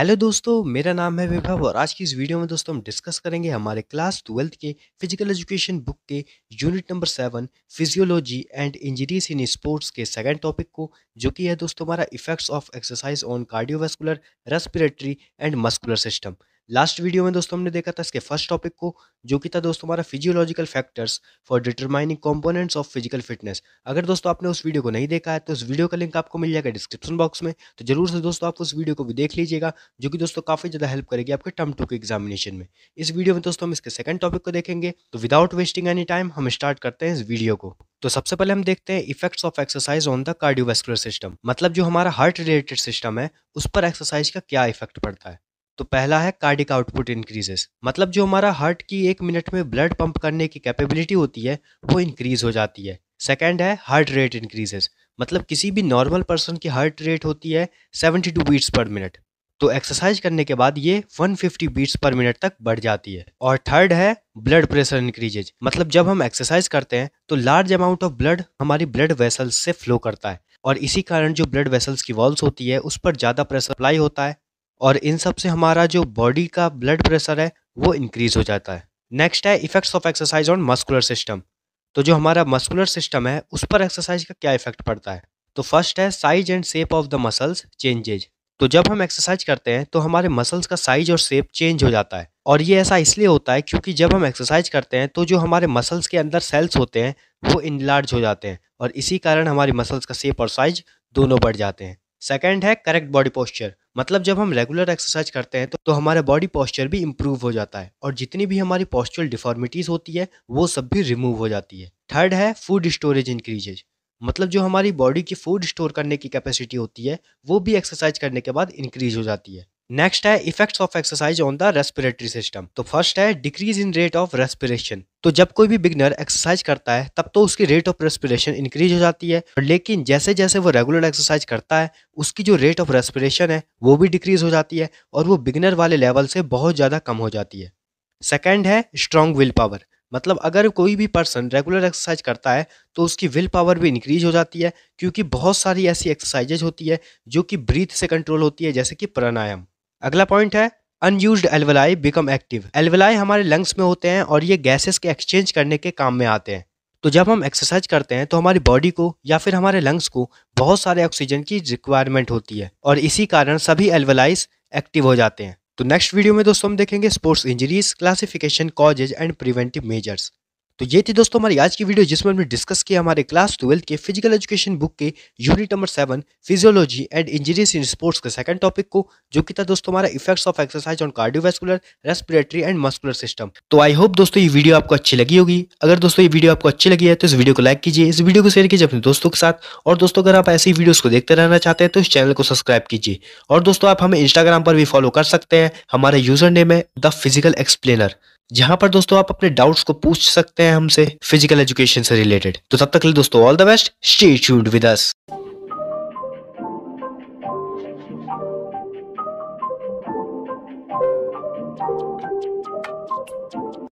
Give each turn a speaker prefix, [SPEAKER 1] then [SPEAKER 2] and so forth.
[SPEAKER 1] hello दोस्तों मेरा नाम है विभव और आज की इस वीडियो में दोस्तों हम डिस्कस करेंगे हमारे क्लास ट्वेल्थ के फिजिकल एजुकेशन बुक के unit number seven physiology and injuries in sports के सेकंड टॉपिक को जो कि है दोस्तों हमारा effects of exercise on cardiovascular respiratory and muscular system last video में दोस्तों हमने देखा था इसके फर्स्ट टॉपिक को जो कि था दोस्तों हमारा physiological factors for determining components of physical fitness अगर दोस्तों आपने उस वीडियो को नहीं देखा है तो उस वीडियो का लिंक आपको मिल जाएगा डिस्क्रिप्शन बॉक्स में तो जरूर से दोस्तों आप उस वीडियो को भी देख लीजिएगा जो कि दोस्तों काफ़ी ज़्यादा हेल्प करेगी आपके टर्म टू के एग्जामिनेशन में इस वीडियो में दोस्तों हम इसके सेकंड टॉपिक को देखेंगे तो विदाउट वेस्टिंग एनी टाइम हम स्टार्ट करते हैं इस वीडियो को तो सबसे पहले हम देखते हैं effects of exercise on the cardiovascular system मतलब जो हमारा हार्ट रिलेटेड सिस्टम है उस पर एक्सरसाइज का क्या इफेक्ट पड़ता है तो पहला है कार्डिक आउटपुट इंक्रीजेस मतलब जो हमारा हार्ट की एक मिनट में ब्लड पंप करने की कैपेबिलिटी होती है वो इंक्रीज हो जाती है सेकेंड है हार्ट रेट इंक्रीजेस मतलब किसी भी नॉर्मल पर्सन की हार्ट रेट होती है seventy two beats per minute तो एक्सरसाइज करने के बाद ये 150 बीट्स पर मिनट तक बढ़ जाती है और थर्ड है ब्लड प्रेशर इंक्रीजेज मतलब जब हम एक्सरसाइज करते हैं तो लार्ज अमाउंट ऑफ ब्लड हमारी ब्लड वेसल्स से फ्लो करता है और इसी कारण जो ब्लड वेसल्स की वॉल्स होती है उस पर ज़्यादा प्रेशर अप्लाई होता है और इन सब से हमारा जो बॉडी का ब्लड प्रेशर है वो इंक्रीज हो जाता है नेक्स्ट है effects of exercise on muscular system तो जो हमारा मस्कुलर सिस्टम है उस पर एक्सरसाइज का क्या इफेक्ट पड़ता है तो फर्स्ट है size and shape of the muscles changes तो जब हम एक्सरसाइज करते हैं तो हमारे मसल्स का साइज और शेप चेंज हो जाता है और ये ऐसा इसलिए होता है क्योंकि जब हम एक्सरसाइज करते हैं तो जो हमारे मसल्स के अंदर सेल्स होते हैं वो इनलार्ज हो जाते हैं और इसी कारण हमारी मसल्स का शेप और साइज दोनों बढ़ जाते हैं सेकेंड है करेक्ट बॉडी पोस्चर मतलब जब हम रेगुलर एक्सरसाइज करते हैं तो, तो हमारा बॉडी पोस्चर भी इम्प्रूव हो जाता है और जितनी भी हमारी पोस्चुरल डिफॉर्मिटीज़ होती है वो सब भी रिमूव हो जाती है थर्ड है फूड स्टोरेज इंक्रीजेज मतलब जो हमारी बॉडी की फूड स्टोर करने की कैपेसिटी होती है वो भी एक्सरसाइज करने के बाद इंक्रीज हो जाती है नेक्स्ट है effects of exercise on the respiratory system तो फर्स्ट है decrease in rate of respiration तो जब कोई भी बिगनर एक्सरसाइज करता है तब तो उसकी रेट ऑफ रेस्पिरेशन इंक्रीज हो जाती है लेकिन जैसे जैसे वो रेगुलर एक्सरसाइज करता है उसकी जो रेट ऑफ रेस्पिरेशन है वो भी डिक्रीज हो जाती है और वो बिगनर वाले लेवल से बहुत ज़्यादा कम हो जाती है सेकेंड है स्ट्रॉन्ग विल पावर मतलब अगर कोई भी पर्सन रेगुलर एक्सरसाइज करता है तो उसकी विल पावर भी इंक्रीज हो जाती है क्योंकि बहुत सारी ऐसी एक्सरसाइजेज होती है जो कि ब्रीथ से कंट्रोल होती है जैसे कि प्राणायाम अगला पॉइंट है unused alveoli become active alveoli हमारे लंग्स में होते हैं और ये गैसेस के एक्सचेंज करने के काम में आते हैं तो जब हम एक्सरसाइज करते हैं तो हमारी बॉडी को या फिर हमारे लंग्स को बहुत सारे ऑक्सीजन की रिक्वायरमेंट होती है और इसी कारण सभी एल्वलाइज एक्टिव हो जाते हैं तो नेक्स्ट वीडियो में दोस्तों हम देखेंगे sports injuries classification causes and preventive measures तो ये थी दोस्तों हमारी आज की वीडियो जिसमें हमने डिस्कस किया हमारे क्लास ट्वेल्थ के फिजिकल एजुकेशन बुक के unit number seven physiology and injuries in sports के सेकंड टॉपिक को जो कि था दोस्तों हमारा effects of exercise on cardiovascular respiratory and muscular system तो आई होप दोस्तों ये वीडियो आपको अच्छी लगी होगी अगर दोस्तों ये वीडियो आपको अच्छी लगी है तो इस वीडियो को लाइक कीजिए इस वीडियो को शेयर कीजिए अपने दोस्तों के साथ और दोस्तों अगर आप ऐसी वीडियो को देखते रहना चाहते हैं तो इस चैनल को सब्सक्राइब कीजिए और दोस्तों आप हमें इंस्टाग्राम पर भी फॉलो कर सकते हैं हमारे यूजर नेम है द फिजिकल एक्सप्लेनर जहां पर दोस्तों आप अपने डाउट्स को पूछ सकते हैं हमसे फिजिकल एजुकेशन से रिलेटेड तो तब तक लिए दोस्तों all the best stay tuned with us